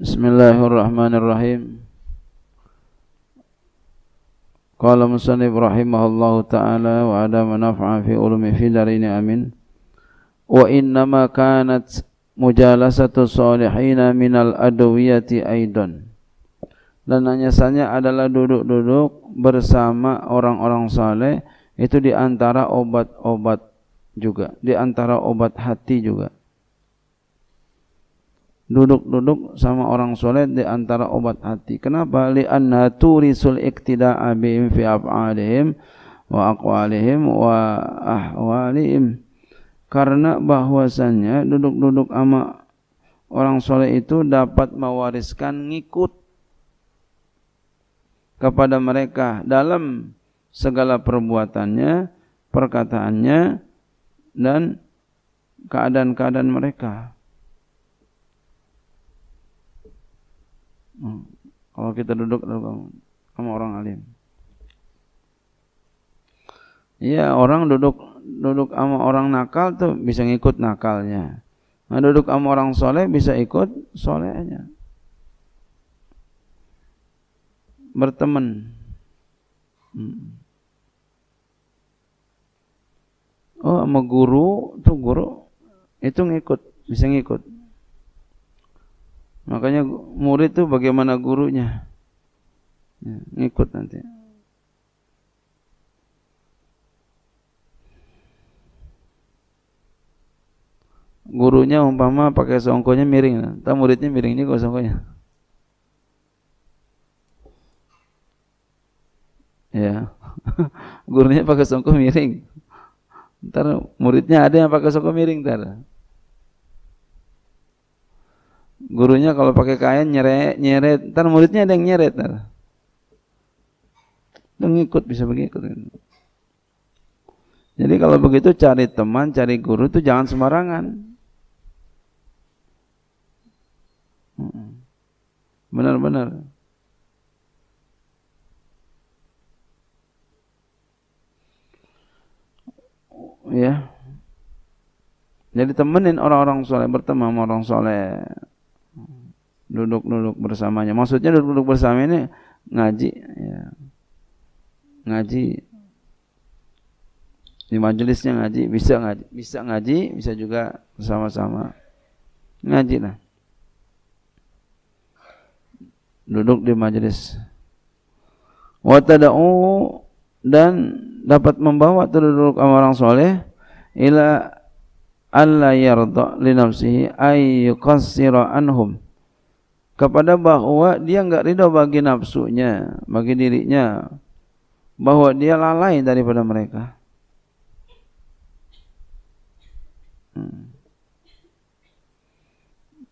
Bismillahirrahmanirrahim. Qala musannif rahimahullahu taala wa adama naf'a fi ulumi fi darini amin. Wa innama kanat mujalasatu salihina al adawiyati aidan. Dan hanya saja adalah duduk-duduk bersama orang-orang saleh itu di antara obat-obat juga, di antara obat hati juga duduk-duduk sama orang soleh di antara obat hati. Kenapa? Li'anna turisul iktida'a bihim fi af'alihim wa aqwalihim wa ahwalihim. Karena bahwasannya duduk-duduk sama orang soleh itu dapat mewariskan ngikut kepada mereka dalam segala perbuatannya, perkataannya, dan keadaan-keadaan mereka. Hmm. Kalau kita duduk sama kamu, kamu orang alim. Iya orang duduk duduk sama orang nakal tuh bisa ngikut nakalnya. Nah, duduk sama orang soleh bisa ikut solehnya. Berteman. Hmm. Oh sama guru tuh guru itu ngikut bisa ngikut. Makanya murid itu bagaimana gurunya. Ya, ngikut nanti. Gurunya umpama pakai songkonya miring, Tahu muridnya miring juga songkonya. Ya, gurunya pakai songko miring. Ntar muridnya ada yang pakai songko miring ntar gurunya kalau pakai kain nyeret nyeret ntar muridnya ada yang nyeret ntar itu ngikut bisa begitu. jadi kalau begitu cari teman cari guru itu jangan sembarangan hmm. benar-benar ya jadi temenin orang-orang soleh berteman orang soleh duduk-duduk bersamanya. Maksudnya duduk-duduk bersama ini ngaji, ya. ngaji di majelisnya ngaji, bisa ngaji, bisa ngaji, bisa juga bersama-sama ngaji lah. Duduk di majelis. Watadau dan dapat membawa terduduk sama orang soleh ila alla yarda li nafsihi ay anhum kepada bahwa dia enggak ridho bagi nafsunya, bagi dirinya, bahwa dia lalai daripada mereka. Hmm.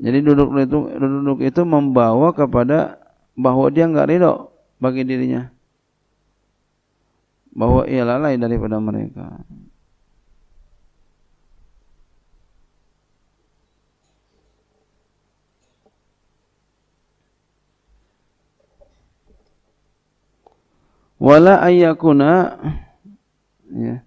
Jadi duduk itu duduk itu membawa kepada bahwa dia enggak ridho bagi dirinya. Bahwa ia lalai daripada mereka. wala ayyakuna ya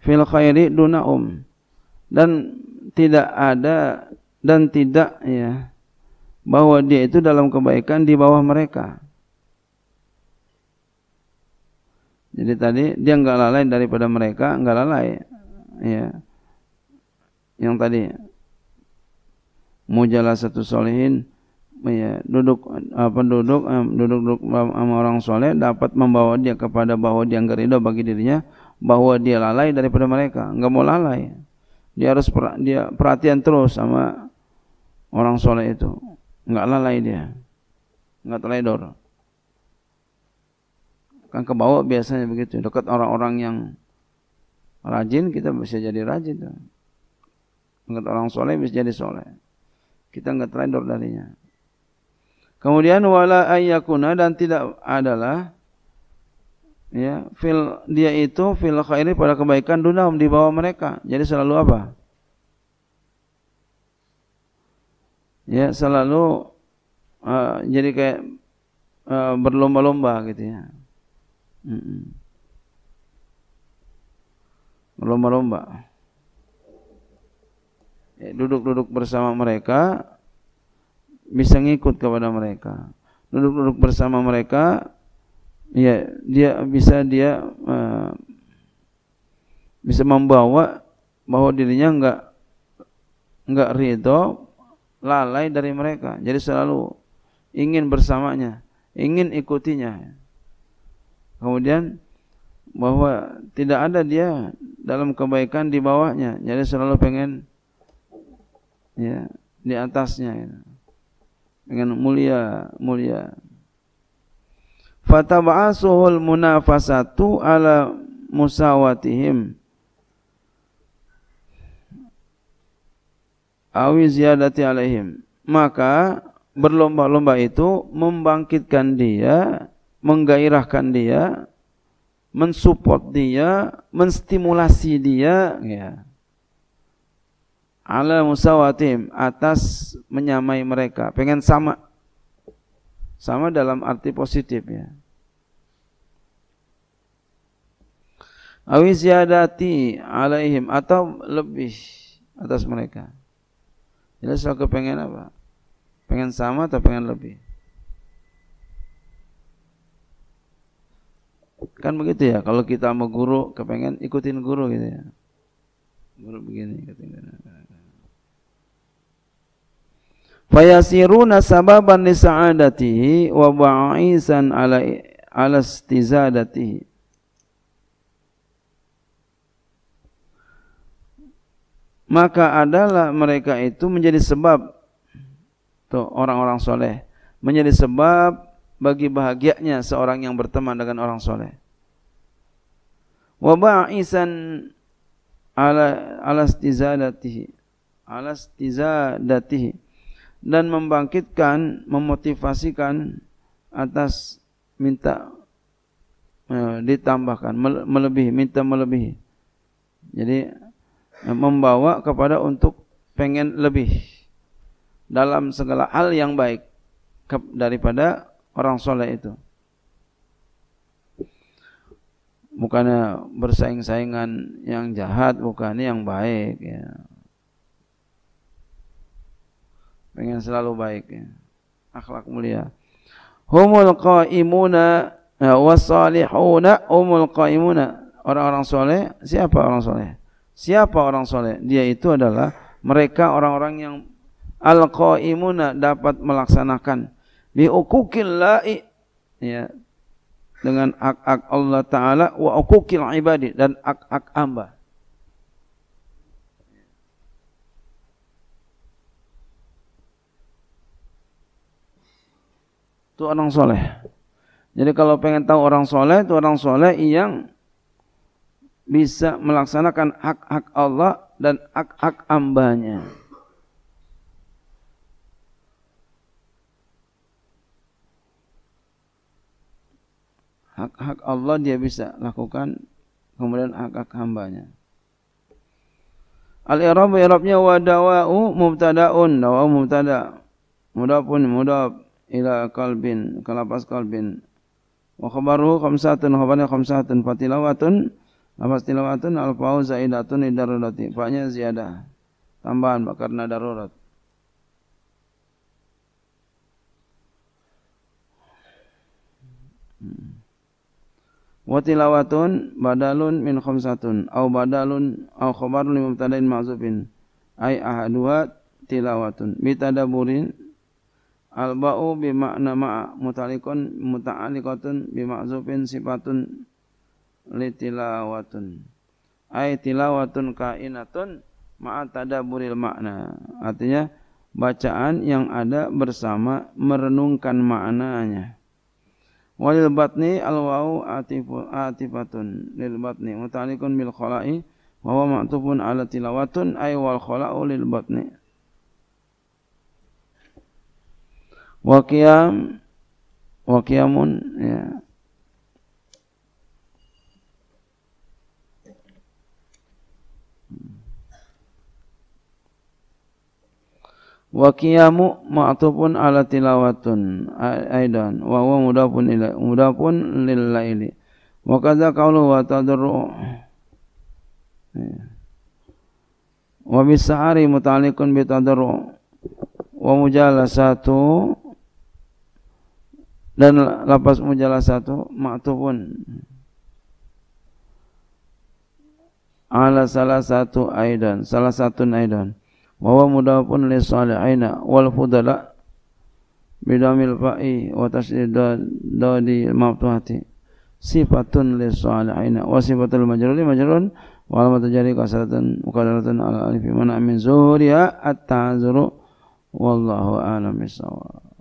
fil khairi duna um dan tidak ada dan tidak ya bahwa dia itu dalam kebaikan di bawah mereka. Jadi tadi dia nggak lalai daripada mereka nggak lalai ya yang tadi mujalah satu solehin ya, duduk apa eh, eh, duduk-duduk sama orang soleh dapat membawa dia kepada bahwa dia enggak ridho bagi dirinya bahwa dia lalai daripada mereka enggak mau lalai dia harus per, dia perhatian terus sama orang soleh itu enggak lalai dia enggak teledor kan kebawa biasanya begitu dekat orang-orang yang rajin kita bisa jadi rajin tuh. dekat orang soleh bisa jadi soleh kita enggak teledor darinya Kemudian wala ayyakuna dan tidak adalah ya fil dia itu fil khairi pada kebaikan dunia di bawah mereka. Jadi selalu apa? Ya selalu uh, jadi kayak uh, berlomba-lomba gitu ya. Mm -mm. Berlomba-lomba. Ya, duduk-duduk bersama mereka bisa ngikut kepada mereka duduk-duduk bersama mereka ya dia bisa dia uh, bisa membawa bahwa dirinya enggak enggak ridho lalai dari mereka jadi selalu ingin bersamanya ingin ikutinya kemudian bahwa tidak ada dia dalam kebaikan di bawahnya jadi selalu pengen ya di atasnya gitu dengan mulia mulia fatabasuhul munafasatu ala musawatihim awi ziyadati alaihim maka berlomba-lomba itu membangkitkan dia menggairahkan dia mensupport dia menstimulasi dia ya ala musawatim atas menyamai mereka pengen sama sama dalam arti positif ya awi ziyadati alaihim atau lebih atas mereka Jelas saya kepengen apa pengen sama atau pengen lebih kan begitu ya kalau kita mau guru kepengen ikutin guru gitu ya guru begini ikutin fayasiruna sababan li sa'adatihi wa ba'isan ala ala istizadatihi maka adalah mereka itu menjadi sebab tuh orang-orang soleh menjadi sebab bagi bahagianya seorang yang berteman dengan orang soleh wa ala ala istizadatihi ala istizadatihi dan membangkitkan, memotivasikan atas minta e, ditambahkan, melebihi, minta melebihi. Jadi e, membawa kepada untuk pengen lebih dalam segala hal yang baik daripada orang soleh itu. Bukannya bersaing-saingan yang jahat, bukannya yang baik. Ya pengen selalu baik ya. akhlak mulia humul qaimuna eh, wasalihuna umul qaimuna orang-orang soleh siapa orang soleh siapa orang soleh dia itu adalah mereka orang-orang yang al qaimuna dapat melaksanakan bi la'i ya dengan ak-ak Allah taala wa uqukil ibadi dan ak-ak amba itu orang soleh. Jadi kalau pengen tahu orang soleh, itu orang soleh yang bisa melaksanakan hak-hak Allah dan hak-hak hambanya. Hak-hak Allah dia bisa lakukan, kemudian hak-hak hambanya. Al-i'rab i'rabnya wa dawa'u mubtada'un, dawa'u mubtada'. Mudaf pun ila kalbin kalapas kalbin wa khabaru khamsatun khabarnya khamsatun fatilawatun lafaz tilawatun al fau zaidatun idarurat fa'nya ziyadah tambahan karena darurat Wa tilawatun badalun min khamsatun au badalun au khabarun mubtada'in ma'zufin ai ahaduat tilawatun mitadaburin Al-ba'u bimakna ma'a mutalikun muta'alikatun bimakzufin sifatun litilawatun. Ay tilawatun kainatun ma'a tadaburil makna. Artinya bacaan yang ada bersama merenungkan maknanya. Walil batni al-wau atifatun lil batni muta'alikun bil khala'i wa huwa ma'tufun ala tilawatun ay wal khala'u lil batni. Wakiam, Wakiamun, wa ya wa qiyamu ala tilawatun aidan wa huwa mudafun ila mudafun lil laili wa kadza qawlu wa tadarru ya. wa bisahari muta'alliqun bi tadarru wa mujalasatu dan lapas mujalah satu ma'atupun, ala salah satu aidan salah satu aidan Bahwa huwa mudafun li salihaina wal fudala bidamil fa'i wa tasdid dadi maftuhati sifatun li salihaina wa sifatul majruri majrurun wa alamat jari kasratan muqaddaratun ala alifi mana min zuhuriha at-ta'zuru wallahu a'lam bissawab